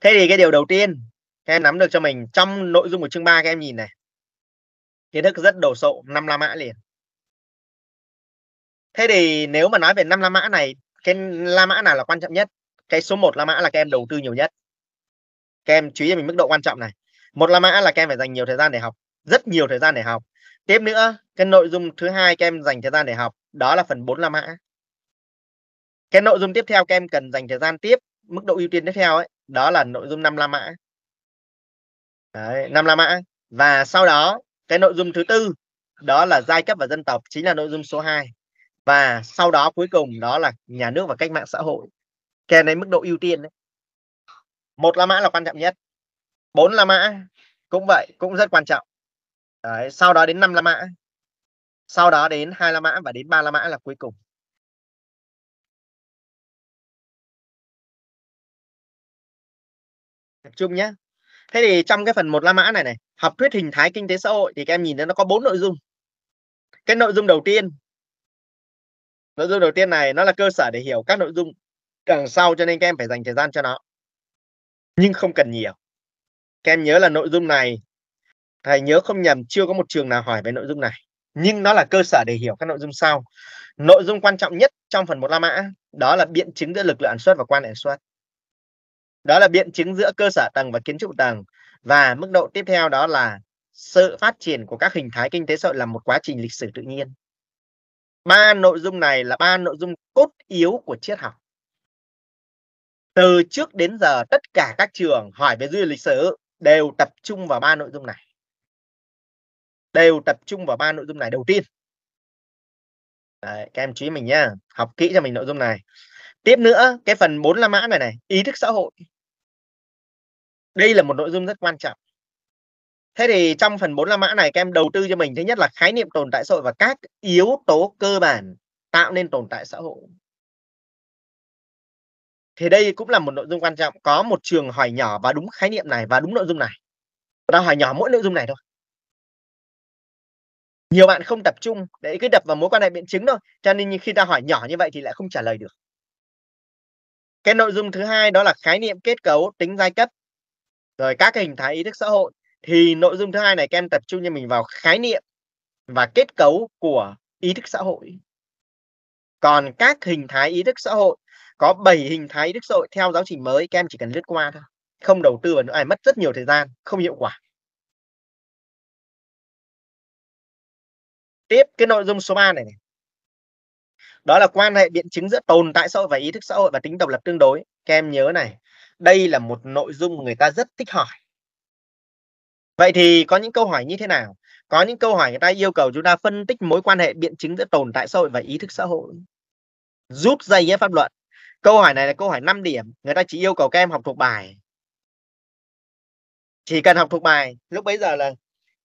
thế thì cái điều đầu tiên em nắm được cho mình trong nội dung của chương 3 các em nhìn này kiến thức rất đồ sộ năm la mã liền thế thì nếu mà nói về năm la mã này cái la mã nào là quan trọng nhất cái số 1 la mã là các em đầu tư nhiều nhất các em chú ý cho mình mức độ quan trọng này một la mã là các em phải dành nhiều thời gian để học rất nhiều thời gian để học tiếp nữa cái nội dung thứ hai các em dành thời gian để học đó là phần 4 la mã cái nội dung tiếp theo các em cần dành thời gian tiếp mức độ ưu tiên tiếp theo ấy đó là nội dung năm la mã Đấy, năm la mã và sau đó cái nội dung thứ tư đó là giai cấp và dân tộc chính là nội dung số 2 và sau đó cuối cùng đó là nhà nước và cách mạng xã hội cái này mức độ ưu tiên đấy. một la mã là quan trọng nhất bốn la mã cũng vậy cũng rất quan trọng đấy, sau đó đến năm la mã sau đó đến hai la mã và đến ba la mã là cuối cùng tập trung nhé thế thì trong cái phần một la mã này này học thuyết hình thái kinh tế xã hội thì các em nhìn thấy nó có bốn nội dung cái nội dung đầu tiên nội dung đầu tiên này nó là cơ sở để hiểu các nội dung đằng sau cho nên các em phải dành thời gian cho nó nhưng không cần nhiều các em nhớ là nội dung này thầy nhớ không nhầm chưa có một trường nào hỏi về nội dung này nhưng nó là cơ sở để hiểu các nội dung sau nội dung quan trọng nhất trong phần một la mã đó là biện chứng giữa lực lượng sản xuất và quan hệ sản xuất đó là biện chứng giữa cơ sở tầng và kiến trúc tầng và mức độ tiếp theo đó là sự phát triển của các hình thái kinh tế xã hội là một quá trình lịch sử tự nhiên ba nội dung này là ba nội dung cốt yếu của triết học từ trước đến giờ tất cả các trường hỏi về du lịch sử đều tập trung vào ba nội dung này đều tập trung vào ba nội dung này đầu tiên Đấy, các em chú ý mình nhá học kỹ cho mình nội dung này tiếp nữa cái phần bốn la mã này này ý thức xã hội đây là một nội dung rất quan trọng thế thì trong phần 4 la mã này các em đầu tư cho mình thứ nhất là khái niệm tồn tại xã hội và các yếu tố cơ bản tạo nên tồn tại xã hội thì đây cũng là một nội dung quan trọng có một trường hỏi nhỏ và đúng khái niệm này và đúng nội dung này ta hỏi nhỏ mỗi nội dung này thôi nhiều bạn không tập trung để cứ đập vào mối quan hệ biện chứng thôi cho nên khi ta hỏi nhỏ như vậy thì lại không trả lời được cái nội dung thứ hai đó là khái niệm kết cấu tính giai cấp rồi các hình thái ý thức xã hội thì nội dung thứ hai này các em tập trung cho mình vào khái niệm và kết cấu của ý thức xã hội còn các hình thái ý thức xã hội có 7 hình thái ý thức xã hội theo giáo trình mới các em chỉ cần lướt qua thôi không đầu tư vào nữa ai mất rất nhiều thời gian không hiệu quả tiếp cái nội dung số 3 này, này đó là quan hệ biện chứng giữa tồn tại xã hội và ý thức xã hội và tính độc lập tương đối các em nhớ này đây là một nội dung người ta rất thích hỏi vậy thì có những câu hỏi như thế nào có những câu hỏi người ta yêu cầu chúng ta phân tích mối quan hệ biện chứng giữa tồn tại xã hội và ý thức xã hội rút dây ý pháp luận câu hỏi này là câu hỏi 5 điểm người ta chỉ yêu cầu các em học thuộc bài chỉ cần học thuộc bài lúc bấy giờ là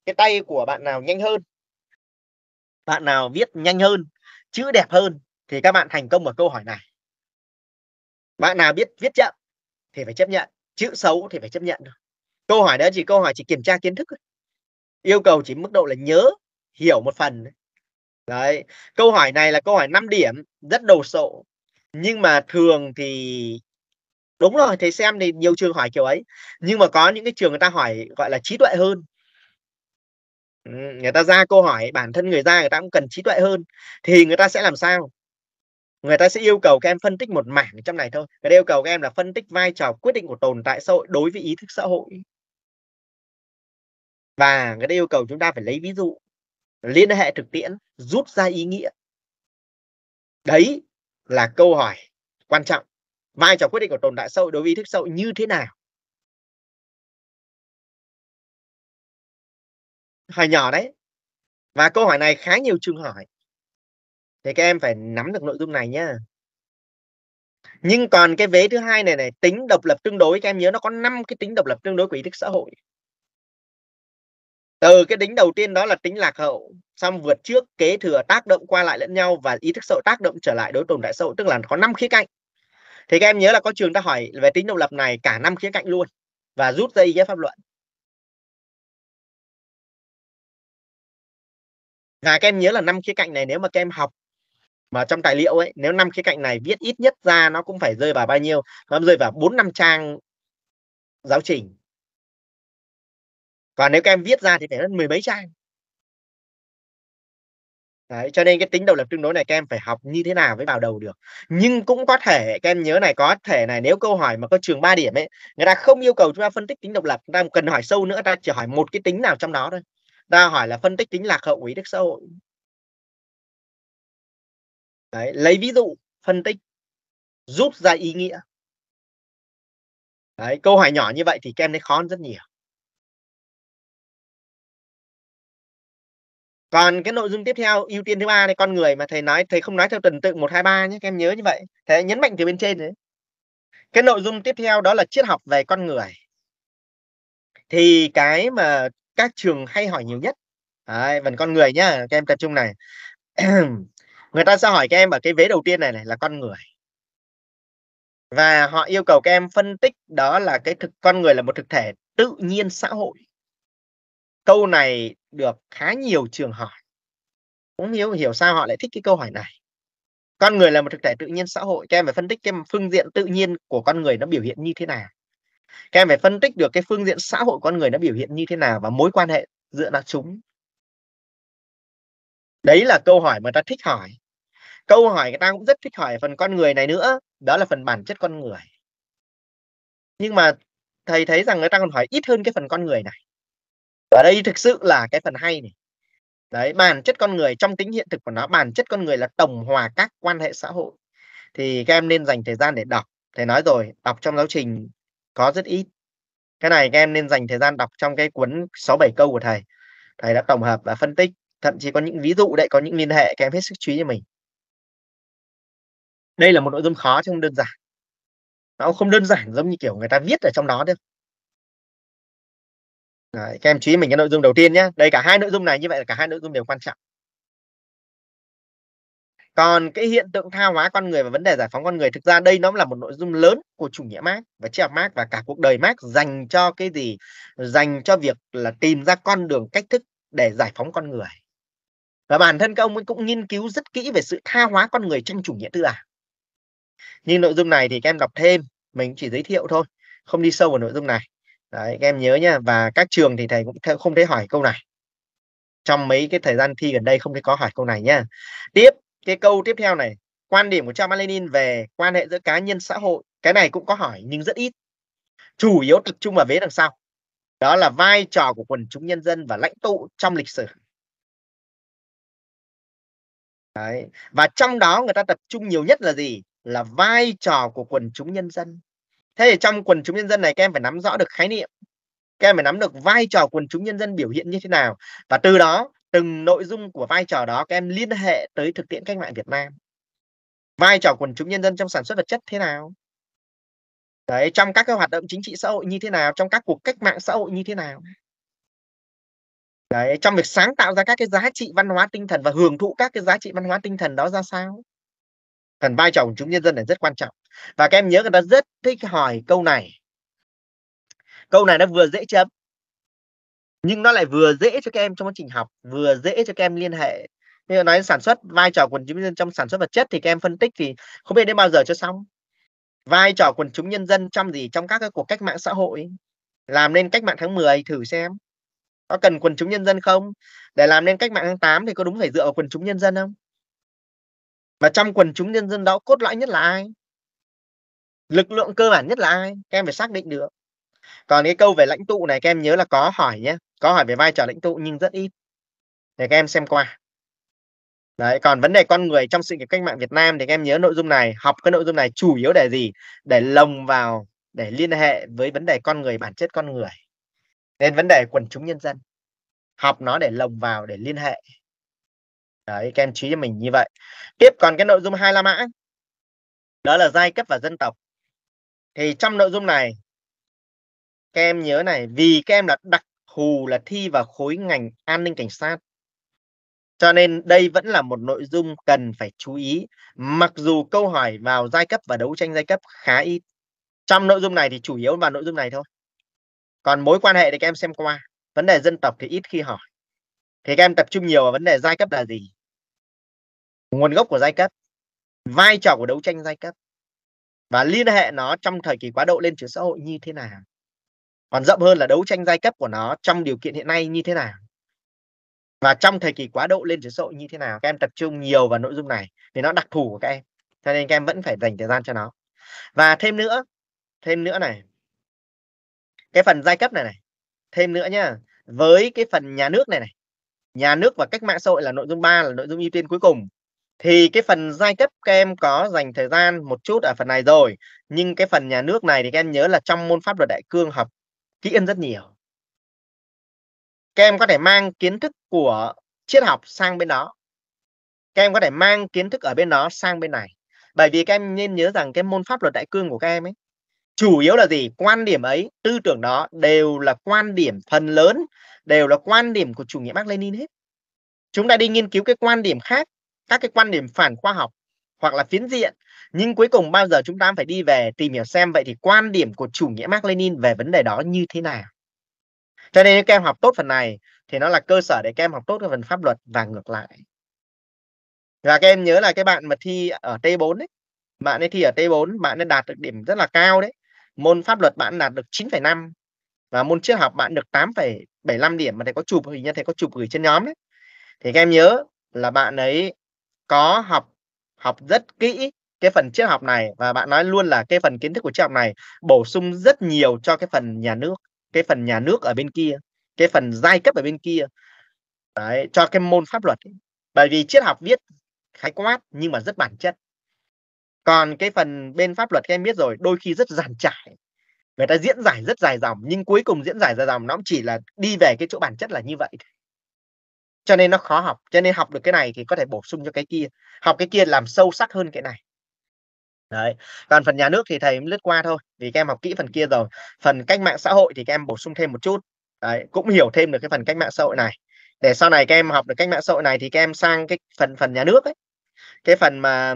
cái tay của bạn nào nhanh hơn bạn nào viết nhanh hơn chữ đẹp hơn thì các bạn thành công ở câu hỏi này bạn nào biết viết chậm thì phải chấp nhận chữ xấu thì phải chấp nhận thôi câu hỏi đó chỉ câu hỏi chỉ kiểm tra kiến thức yêu cầu chỉ mức độ là nhớ hiểu một phần đấy câu hỏi này là câu hỏi 5 điểm rất đồ sộ nhưng mà thường thì đúng rồi thầy xem thì nhiều trường hỏi kiểu ấy nhưng mà có những cái trường người ta hỏi gọi là trí tuệ hơn người ta ra câu hỏi bản thân người ra người ta cũng cần trí tuệ hơn thì người ta sẽ làm sao người ta sẽ yêu cầu các em phân tích một mảng trong này thôi người ta yêu cầu các em là phân tích vai trò quyết định của tồn tại xã hội đối với ý thức xã hội và người ta yêu cầu chúng ta phải lấy ví dụ liên hệ thực tiễn rút ra ý nghĩa đấy là câu hỏi quan trọng vai trò quyết định của tồn tại xã hội đối với ý thức xã hội như thế nào hỏi nhỏ đấy và câu hỏi này khá nhiều trường hỏi thì các em phải nắm được nội dung này nhá nhưng còn cái vế thứ hai này này tính độc lập tương đối các em nhớ nó có 5 cái tính độc lập tương đối của ý thức xã hội từ cái tính đầu tiên đó là tính lạc hậu xong vượt trước kế thừa tác động qua lại lẫn nhau và ý thức xã hội tác động trở lại đối tồn tại xã hội tức là có năm khía cạnh thì các em nhớ là có trường đã hỏi về tính độc lập này cả năm khía cạnh luôn và rút ra ý nghĩa pháp luận và các em nhớ là năm khía cạnh này nếu mà các em học mà trong tài liệu ấy nếu năm khía cạnh này viết ít nhất ra nó cũng phải rơi vào bao nhiêu nó rơi vào bốn năm trang giáo trình và nếu các em viết ra thì phải đến mười mấy trang Đấy, cho nên cái tính độc lập tương đối này các em phải học như thế nào mới vào đầu được nhưng cũng có thể các em nhớ này có thể này nếu câu hỏi mà có trường 3 điểm ấy người ta không yêu cầu chúng ta phân tích tính độc lập chúng ta cần hỏi sâu nữa ta chỉ hỏi một cái tính nào trong đó thôi ta hỏi là phân tích tính lạc hậu của ý đức xã hội Đấy, lấy ví dụ phân tích rút ra ý nghĩa Đấy, câu hỏi nhỏ như vậy thì kem thấy khó rất nhiều còn cái nội dung tiếp theo ưu tiên thứ ba này con người mà thầy nói thầy không nói theo tuần tự một hai ba nhé các em nhớ như vậy thầy nhấn mạnh từ bên trên đấy cái nội dung tiếp theo đó là triết học về con người thì cái mà các trường hay hỏi nhiều nhất đấy, phần con người nhá các em tập trung này người ta sẽ hỏi các em ở cái vế đầu tiên này này là con người và họ yêu cầu các em phân tích đó là cái thực con người là một thực thể tự nhiên xã hội câu này được khá nhiều trường hỏi cũng hiểu hiểu sao họ lại thích cái câu hỏi này con người là một thực thể tự nhiên xã hội các em phải phân tích cái phương diện tự nhiên của con người nó biểu hiện như thế nào các em phải phân tích được cái phương diện xã hội con người nó biểu hiện như thế nào và mối quan hệ giữa nó chúng đấy là câu hỏi mà ta thích hỏi câu hỏi người ta cũng rất thích hỏi phần con người này nữa đó là phần bản chất con người nhưng mà thầy thấy rằng người ta còn hỏi ít hơn cái phần con người này ở đây thực sự là cái phần hay này đấy bản chất con người trong tính hiện thực của nó bản chất con người là tổng hòa các quan hệ xã hội thì các em nên dành thời gian để đọc thầy nói rồi đọc trong giáo trình có rất ít cái này các em nên dành thời gian đọc trong cái cuốn 67 câu của thầy thầy đã tổng hợp và phân tích thậm chí có những ví dụ đấy có những liên hệ các hết sức chú ý cho mình đây là một nội dung khó chứ không đơn giản nó không đơn giản giống như kiểu người ta viết ở trong đó đâu Đấy, các em chú ý mình cái nội dung đầu tiên nhé đây cả hai nội dung này như vậy là cả hai nội dung đều quan trọng còn cái hiện tượng tha hóa con người và vấn đề giải phóng con người thực ra đây nó là một nội dung lớn của chủ nghĩa Marx và triết học Marx và cả cuộc đời Marx dành cho cái gì dành cho việc là tìm ra con đường cách thức để giải phóng con người và bản thân các ông ấy cũng nghiên cứu rất kỹ về sự tha hóa con người trong chủ nghĩa tư bản nhưng nội dung này thì các em đọc thêm mình chỉ giới thiệu thôi không đi sâu vào nội dung này đấy các em nhớ nhá và các trường thì thầy cũng không thấy hỏi câu này trong mấy cái thời gian thi gần đây không thấy có hỏi câu này nhá tiếp cái câu tiếp theo này quan điểm của Charles Lenin về quan hệ giữa cá nhân xã hội cái này cũng có hỏi nhưng rất ít chủ yếu tập trung vào vế đằng sau đó là vai trò của quần chúng nhân dân và lãnh tụ trong lịch sử Đấy. Và trong đó người ta tập trung nhiều nhất là gì? Là vai trò của quần chúng nhân dân. Thế thì trong quần chúng nhân dân này các em phải nắm rõ được khái niệm. Các em phải nắm được vai trò quần chúng nhân dân biểu hiện như thế nào. Và từ đó từng nội dung của vai trò đó các em liên hệ tới thực tiễn cách mạng Việt Nam. Vai trò quần chúng nhân dân trong sản xuất vật chất thế nào? Đấy, trong các cái hoạt động chính trị xã hội như thế nào, trong các cuộc cách mạng xã hội như thế nào? đấy trong việc sáng tạo ra các cái giá trị văn hóa tinh thần và hưởng thụ các cái giá trị văn hóa tinh thần đó ra sao phần vai trò của chúng nhân dân là rất quan trọng và các em nhớ người ta rất thích hỏi câu này câu này nó vừa dễ chấm nhưng nó lại vừa dễ cho các em trong quá trình học vừa dễ cho các em liên hệ như nói sản xuất vai trò quần chúng nhân dân trong sản xuất vật chất thì các em phân tích thì không biết đến bao giờ cho xong vai trò quần chúng nhân dân trong gì trong các cái cuộc cách mạng xã hội làm nên cách mạng tháng 10 thử xem có cần quần chúng nhân dân không? Để làm nên cách mạng tháng 8 thì có đúng phải dựa vào quần chúng nhân dân không? Mà trong quần chúng nhân dân đó cốt lõi nhất là ai? Lực lượng cơ bản nhất là ai? Các em phải xác định được. Còn cái câu về lãnh tụ này các em nhớ là có hỏi nhé. Có hỏi về vai trò lãnh tụ nhưng rất ít. Để các em xem qua. Đấy, còn vấn đề con người trong sự nghiệp cách mạng Việt Nam thì các em nhớ nội dung này, học cái nội dung này chủ yếu để gì? Để lồng vào, để liên hệ với vấn đề con người, bản chất con người nên vấn đề quần chúng nhân dân học nó để lồng vào để liên hệ đấy các em trí cho mình như vậy tiếp còn cái nội dung hai la mã đó là giai cấp và dân tộc thì trong nội dung này các em nhớ này vì các em là đặc thù là thi vào khối ngành an ninh cảnh sát cho nên đây vẫn là một nội dung cần phải chú ý mặc dù câu hỏi vào giai cấp và đấu tranh giai cấp khá ít trong nội dung này thì chủ yếu vào nội dung này thôi còn mối quan hệ thì các em xem qua vấn đề dân tộc thì ít khi hỏi thì các em tập trung nhiều vào vấn đề giai cấp là gì nguồn gốc của giai cấp vai trò của đấu tranh giai cấp và liên hệ nó trong thời kỳ quá độ lên chủ xã hội như thế nào còn rộng hơn là đấu tranh giai cấp của nó trong điều kiện hiện nay như thế nào và trong thời kỳ quá độ lên chủ xã hội như thế nào các em tập trung nhiều vào nội dung này vì nó đặc thù của các em cho nên các em vẫn phải dành thời gian cho nó và thêm nữa thêm nữa này cái phần giai cấp này này thêm nữa nhá với cái phần nhà nước này này nhà nước và cách mạng xã hội là nội dung 3 là nội dung ưu tiên cuối cùng thì cái phần giai cấp các em có dành thời gian một chút ở phần này rồi nhưng cái phần nhà nước này thì các em nhớ là trong môn pháp luật đại cương học kỹ hơn rất nhiều các em có thể mang kiến thức của triết học sang bên đó các em có thể mang kiến thức ở bên đó sang bên này bởi vì các em nên nhớ rằng cái môn pháp luật đại cương của các em ấy chủ yếu là gì quan điểm ấy tư tưởng đó đều là quan điểm phần lớn đều là quan điểm của chủ nghĩa Mark Lenin hết chúng ta đi nghiên cứu cái quan điểm khác các cái quan điểm phản khoa học hoặc là phiến diện nhưng cuối cùng bao giờ chúng ta phải đi về tìm hiểu xem vậy thì quan điểm của chủ nghĩa Mark Lenin về vấn đề đó như thế nào cho nên các em học tốt phần này thì nó là cơ sở để các em học tốt cái phần pháp luật và ngược lại và các em nhớ là cái bạn mà thi ở T4 đấy bạn ấy thi ở T4 bạn ấy đạt được điểm rất là cao đấy môn pháp luật bạn đạt được 9,5 và môn triết học bạn được 8,75 điểm mà thầy có chụp hình như thầy có chụp gửi trên nhóm đấy thì các em nhớ là bạn ấy có học học rất kỹ cái phần triết học này và bạn nói luôn là cái phần kiến thức của triết học này bổ sung rất nhiều cho cái phần nhà nước cái phần nhà nước ở bên kia cái phần giai cấp ở bên kia đấy cho cái môn pháp luật ấy. bởi vì triết học viết khái quát nhưng mà rất bản chất còn cái phần bên pháp luật các em biết rồi đôi khi rất giàn trải người ta diễn giải rất dài dòng nhưng cuối cùng diễn giải dài dòng nó cũng chỉ là đi về cái chỗ bản chất là như vậy cho nên nó khó học cho nên học được cái này thì có thể bổ sung cho cái kia học cái kia làm sâu sắc hơn cái này đấy còn phần nhà nước thì thầy lướt qua thôi vì các em học kỹ phần kia rồi phần cách mạng xã hội thì các em bổ sung thêm một chút đấy cũng hiểu thêm được cái phần cách mạng xã hội này để sau này các em học được cách mạng xã hội này thì các em sang cái phần phần nhà nước ấy cái phần mà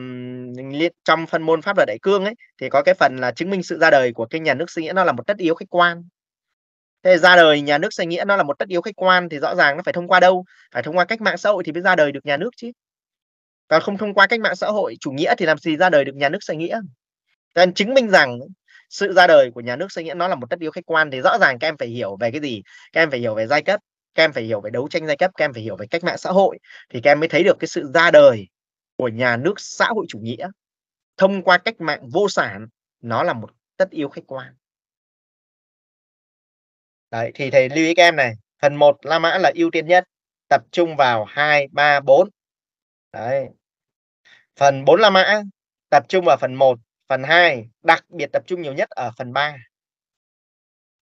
liên trong phân môn pháp luật đại cương ấy thì có cái phần là chứng minh sự ra đời của cái nhà nước sinh nghĩa nó là một tất yếu khách quan thế ra đời nhà nước sinh nghĩa nó là một tất yếu khách quan thì rõ ràng nó phải thông qua đâu phải thông qua cách mạng xã hội thì mới ra đời được nhà nước chứ và không thông qua cách mạng xã hội chủ nghĩa thì làm gì ra đời được nhà nước sinh nghĩa nên chứng minh rằng sự ra đời của nhà nước sinh nghĩa nó là một tất yếu khách quan thì rõ ràng các em phải hiểu về cái gì các em phải hiểu về giai cấp các em phải hiểu về đấu tranh giai cấp các em phải hiểu về cách mạng xã hội thì các em mới thấy được cái sự ra đời của nhà nước xã hội chủ nghĩa thông qua cách mạng vô sản nó là một tất yếu khách quan Đấy, thì thầy lưu ý các em này phần 1 La Mã là ưu tiên nhất tập trung vào 2, 3, 4 Đấy. phần 4 La Mã tập trung vào phần 1 phần 2 đặc biệt tập trung nhiều nhất ở phần 3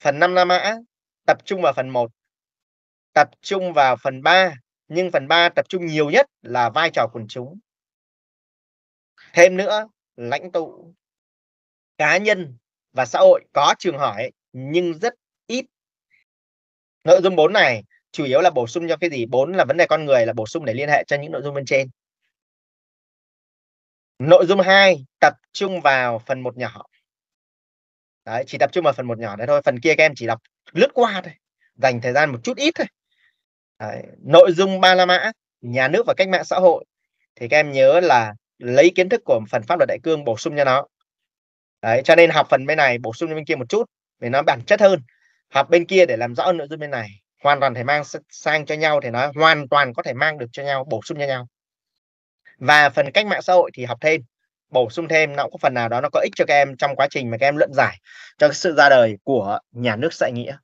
phần 5 La Mã tập trung vào phần 1 tập trung vào phần 3 nhưng phần 3 tập trung nhiều nhất là vai trò quần chúng thêm nữa lãnh tụ cá nhân và xã hội có trường hỏi nhưng rất ít nội dung 4 này chủ yếu là bổ sung cho cái gì bốn là vấn đề con người là bổ sung để liên hệ cho những nội dung bên trên nội dung 2 tập trung vào phần một nhỏ đấy chỉ tập trung vào phần một nhỏ đấy thôi phần kia các em chỉ đọc lướt qua thôi dành thời gian một chút ít thôi đấy. nội dung ba la mã nhà nước và cách mạng xã hội thì các em nhớ là lấy kiến thức của phần pháp luật đại cương bổ sung cho nó đấy cho nên học phần bên này bổ sung cho bên kia một chút để nó bản chất hơn học bên kia để làm rõ nội dung bên này hoàn toàn thể mang sang cho nhau thì nó hoàn toàn có thể mang được cho nhau bổ sung cho nhau và phần cách mạng xã hội thì học thêm bổ sung thêm nó có phần nào đó nó có ích cho các em trong quá trình mà các em luận giải cho sự ra đời của nhà nước xã nghĩa